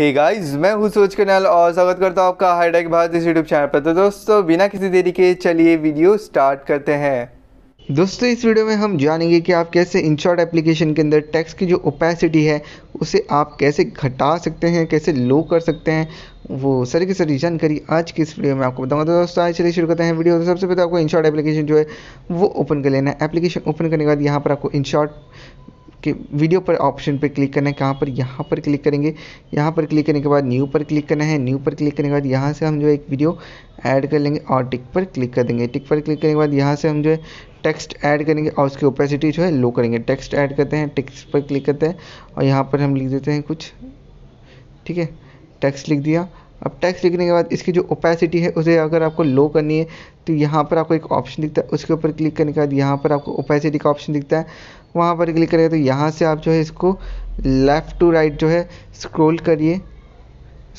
hey guys, मैं हूँ सूरज कन्याल और स्वागत करता हूँ आपका हाईटेक भारत इस यूट्यूब चैनल पर तो दोस्तों बिना किसी देरी के चलिए वीडियो स्टार्ट करते हैं दोस्तों इस वीडियो में हम जानेंगे कि आप कैसे इनशॉट एप्लीकेशन के अंदर टैक्स की जो ओपेसिटी है उसे आप कैसे घटा सकते हैं कैसे लो कर सकते हैं वो सारी की सारी जानकारी आज की इस वीडियो में आपको बताऊंगा तो दोस्तों आज चलिए शुरू करते हैं वीडियो तो सबसे पहले आपको इनशॉट एप्लीकेशन जो है वो ओपन कर लेना है एप्लीकेशन ओपन करने के बाद यहाँ पर आपको इनशॉट आपके वीडियो पर ऑप्शन पर क्लिक करना है कहाँ पर यहाँ पर क्लिक करेंगे यहाँ पर क्लिक करने के बाद न्यू पर क्लिक करना है न्यू पर क्लिक करने के बाद यहाँ से हम जो एक वीडियो ऐड कर लेंगे और टिक पर क्लिक कर देंगे टिक पर क्लिक करने के बाद यहाँ से हम जो है टेक्स्ट ऐड करेंगे और उसकी ओपेसिटी जो है लो करेंगे टेक्स्ट ऐड करते हैं टेक्स्ट पर क्लिक करते हैं और यहाँ पर हम लिख देते हैं कुछ ठीक है टेक्स्ट लिख दिया अब टैक्स लिखने के बाद इसकी जो ओपेसिटी है उसे अगर आपको लो करनी है तो यहाँ पर आपको एक ऑप्शन दिखता है उसके ऊपर क्लिक करने के बाद यहाँ पर आपको ओपेसिटी का ऑप्शन दिखता है वहाँ पर क्लिक करेगा तो यहाँ से आप जो है इसको लेफ़्ट टू राइट जो है स्क्रोल करिए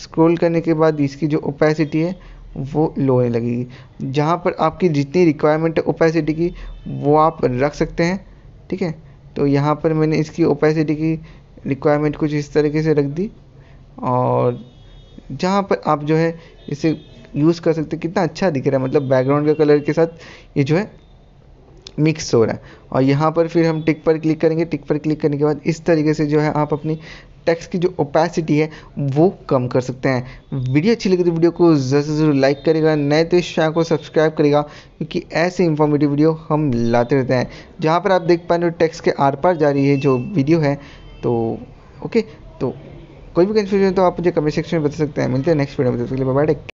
स्क्रोल करने के बाद इसकी जो ओपेसिटी है वो लो होने लगेगी जहाँ पर आपकी जितनी रिक्वायरमेंट है ओपेसिटी की वो आप रख सकते हैं ठीक है तो यहाँ पर मैंने इसकी ओपेसिटी की रिक्वायरमेंट कुछ इस तरीके से रख दी और जहाँ पर आप जो है इसे यूज़ कर सकते कितना अच्छा दिख रहा है मतलब बैकग्राउंड के कलर के साथ ये जो है मिक्स हो रहा है और यहाँ पर फिर हम टिक पर क्लिक करेंगे टिक पर क्लिक करने के बाद इस तरीके से जो है आप अपनी टेक्स्ट की जो ओपेसिटी है वो कम कर सकते हैं वीडियो अच्छी लगी तो वीडियो को ज़रूर ज़रूर लाइक करेगा नए तो इस चैनल को सब्सक्राइब करेगा क्योंकि ऐसे इंफॉर्मेटिव वीडियो हम लाते रहते हैं जहाँ पर आप देख पा रहे हो टेक्स्ट के आर पार जा रही है जो वीडियो है तो ओके तो कोई भी कंफ्यूजन तो आप मुझे कमेंट सेक्शन में बता सकते हैं मिलते हैं नेक्स्ट वीडियो में तब तक के लिए बाय